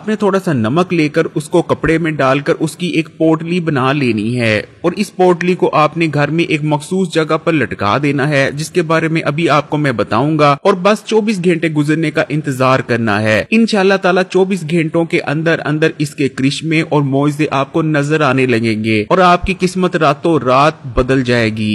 आपने थोड़ा सा नमक लेकर उसको कपड़े में डालकर उसकी एक पोटली बना लेनी है और इस पोटली को आपने घर में एक मखसूस जगह पर लटका देना है जिसके बारे में अभी आपको मैं बताऊंगा और बस 24 घंटे गुजरने का इंतजार करना है इन ताला 24 घंटों के अंदर अंदर इसके करिश्मे और मोजे आपको नजर आने लगेंगे और आपकी किस्मत रातों रात बदल जाएगी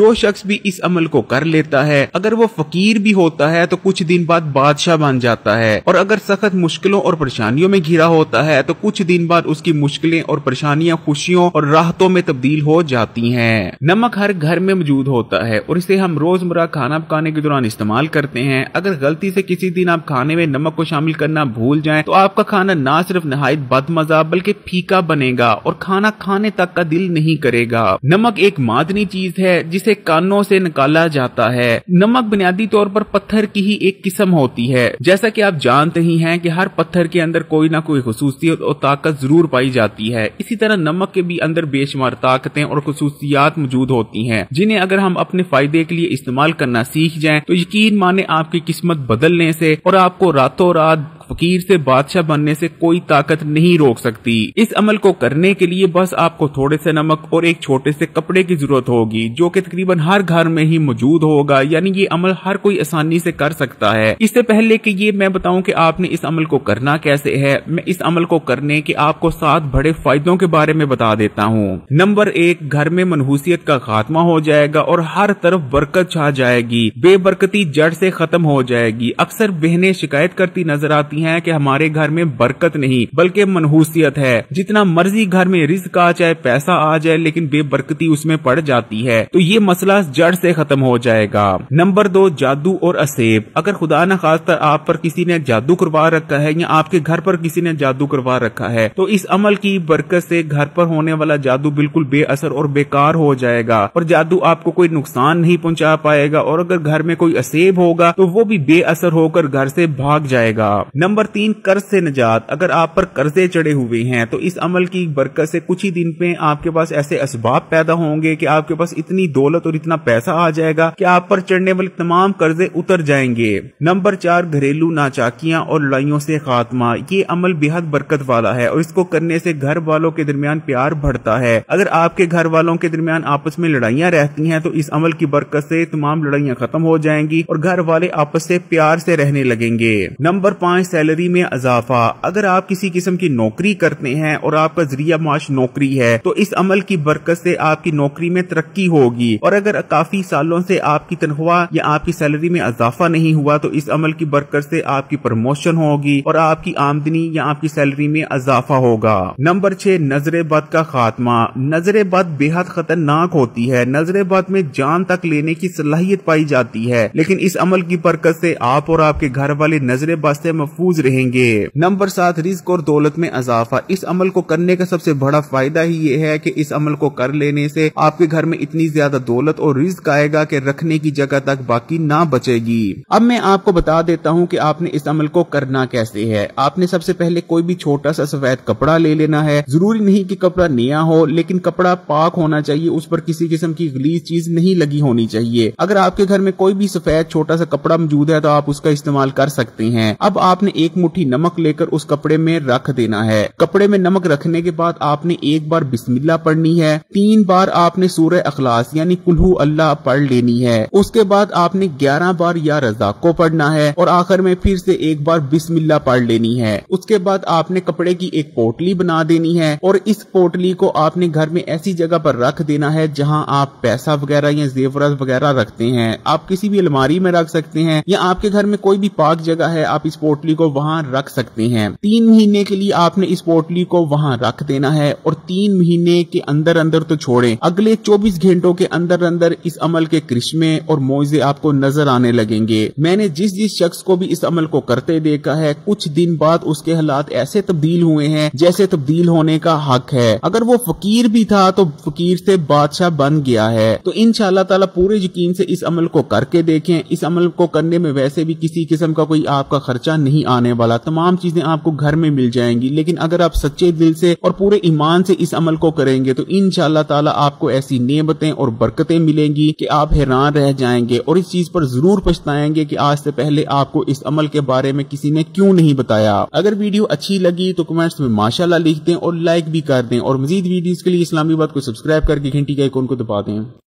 जो शख्स भी इस अमल को कर लेता है अगर वो फकीर भी होता है तो कुछ दिन बाद बादशाह बन जाता है और अगर सख्त मुश्किलों और परेशानियों खुशियों में घिरा होता है तो कुछ दिन बाद उसकी मुश्किलें और परेशानियां खुशियों और राहतों में तब्दील हो जाती हैं नमक हर घर में मौजूद होता है और इसे हम रोजमर्रा खाना पकाने के दौरान इस्तेमाल करते हैं अगर गलती से किसी दिन आप खाने में नमक को शामिल करना भूल जाए तो आपका खाना न सिर्फ नहायत बदमजा बल्कि फीका बनेगा और खाना खाने तक का दिल नहीं करेगा नमक एक मादनी चीज है जिसे कानों से निकाला जाता है नमक बुनियादी तौर पर पत्थर की ही एक किस्म होती है जैसा कि आप जानते ही हैं कि हर पत्थर के अंदर कोई कोई ना कोई खसूसियत और ताकत ज़रूर पाई जाती है इसी तरह नमक के भी अंदर बेशुमार ताकतें और खसूसियात मौजूद होती हैं जिन्हें अगर हम अपने फायदे के लिए इस्तेमाल करना सीख जाएं तो यकीन माने आपकी किस्मत बदलने से और आपको रातों रात फकीर से बादशाह बनने से कोई ताकत नहीं रोक सकती इस अमल को करने के लिए बस आपको थोड़े से नमक और एक छोटे से कपड़े की जरूरत होगी जो कि तकरीबन हर घर में ही मौजूद होगा यानी ये अमल हर कोई आसानी से कर सकता है इससे पहले कि ये मैं बताऊं कि आपने इस अमल को करना कैसे है मैं इस अमल को करने के आपको सात बड़े फायदों के बारे में बता देता हूँ नंबर एक घर में मनहूसियत का खात्मा हो जाएगा और हर तरफ बरकत छा जाएगी बेबरकती जड़ से खत्म हो जाएगी अक्सर बहने शिकायत करती नजर आती बताती हैं कि हमारे घर में बरकत नहीं बल्कि मनहूसियत है जितना मर्जी घर में रिस्क आ जाए पैसा आ जाए लेकिन बेबरकती उसमें पड़ जाती है तो ये मसला जड़ से खत्म हो जाएगा नंबर दो जादू और असेब अगर खुदा न खास्ता आप पर किसी ने जादू करवा रखा है या आपके घर पर किसी ने जादू करवा रखा है तो इस अमल की बरकत से घर पर होने वाला जादू बिल्कुल बेअसर और बेकार हो जाएगा और जादू आपको कोई नुकसान नहीं पहुंचा पाएगा और अगर घर में कोई असेब होगा तो वो भी बेअसर होकर घर से भाग जाएगा नंबर तीन कर्ज से निजात अगर आप पर कर्जे चढ़े हुए हैं तो इस अमल की बरकत से कुछ ही दिन में आपके पास ऐसे इसबाब पैदा होंगे कि आपके पास इतनी दौलत और इतना पैसा आ जाएगा कि आप पर चढ़ने वाले तमाम कर्जे उतर जाएंगे नंबर चार घरेलू नाचाकियां और लड़ाइयों से खात्मा ये अमल बेहद बरकत वाला है और इसको करने से घर वालों के दरमियान प्यार बढ़ता है अगर आपके घर वालों के दरमियान आपस में लड़ाइयाँ रहती है तो इस अमल की बरकत से तमाम लड़ाइयाँ खत्म हो जाएंगी और घर वाले आपस से प्यार से रहने लगेंगे नंबर पाँच सैलरी में इजाफा अगर आप किसी किस्म की नौकरी करते हैं और आपका जरिया माश नौकरी है तो इस अमल की बरकत से आपकी नौकरी में तरक्की होगी और अगर काफी सालों से आपकी तनख्वाह या आपकी सैलरी में इजाफा नहीं हुआ तो इस अमल की बरकत से आपकी प्रमोशन होगी और आपकी आमदनी या आपकी सैलरी में इजाफा होगा नंबर छह नजर बद का खात्मा नजर बद बेहद खतरनाक होती है नजर बद में जान तक लेने की सलाहियत पाई जाती है लेकिन इस अमल की बरकत से आप और आपके घर वाले नजर बद से महफूज महफूज रहेंगे नंबर सात रिस्क और दौलत में अजाफा इस अमल को करने का सबसे बड़ा फायदा ही ये है की इस अमल को कर लेने से आपके घर में इतनी ज्यादा दौलत और रिस्क आएगा की रखने की जगह तक बाकी ना बचेगी अब मैं आपको बता देता हूँ की आपने इस अमल को करना कैसे है आपने सबसे पहले कोई भी छोटा सा सफेद कपड़ा ले लेना है जरूरी नहीं कि कपड़ा नया हो लेकिन कपड़ा पाक होना चाहिए उस पर किसी किस्म की गलीज चीज नहीं लगी होनी चाहिए अगर आपके घर में कोई भी सफेद छोटा सा कपड़ा मौजूद है तो आप उसका इस्तेमाल कर सकते हैं अब आपने एक मुट्ठी नमक लेकर उस कपड़े में रख देना है कपड़े में नमक रखने के बाद आपने एक बार बिस्मिल्ला पढ़नी है तीन बार आपने सूर्य अखलास यानी कुल्हू अल्लाह पढ़ लेनी है उसके बाद आपने ग्यारह बार या रजाक को पढ़ना है और आखिर में फिर से एक बार बिस्मिल्ला पढ़ लेनी है उसके बाद आपने कपड़े की एक पोटली बना देनी है और इस पोटली को आपने घर में ऐसी जगह पर रख देना है जहाँ आप पैसा वगैरह या जेवरत वगैरह रखते हैं आप किसी भी अलमारी में रख सकते हैं या आपके घर में कोई भी पाक जगह है आप इस पोटली को वहां रख सकते हैं तीन महीने के लिए आपने इस पोटली को वहां रख देना है और तीन महीने के अंदर अंदर तो छोड़े अगले चौबीस घंटों के अंदर अंदर इस अमल के करिश्मे और मोजे आपको नजर आने लगेंगे मैंने जिस जिस शख्स को भी इस अमल को करते देखा है कुछ दिन बाद उसके हालात ऐसे तब्दील हुए हैं जैसे तब्दील होने का हक है अगर वो फकीर भी था तो फकीर से बादशाह बन गया है तो इन ताला पूरे यकीन से इस अमल को करके देखें इस अमल को करने में वैसे भी किसी किस्म का कोई आपका खर्चा नहीं आने वाला तमाम चीजें आपको घर में मिल जाएंगी लेकिन अगर आप सच्चे दिल से और पूरे ईमान से इस अमल को करेंगे तो इन ताला आपको ऐसी नियमतें और बरकतें मिलेंगी कि आप हैरान रह जाएंगे और इस चीज पर जरूर पछताएंगे कि आज से पहले आपको इस अमल के बारे में किसी ने क्यों नहीं बताया अगर वीडियो अच्छी लगी तो कमेंट्स में माशाला लिख दें और लाइक भी कर दें और मजीद वीडियो के लिए इस्लामी बात को सब्सक्राइब करके घंटी के आइकोन को दबा दें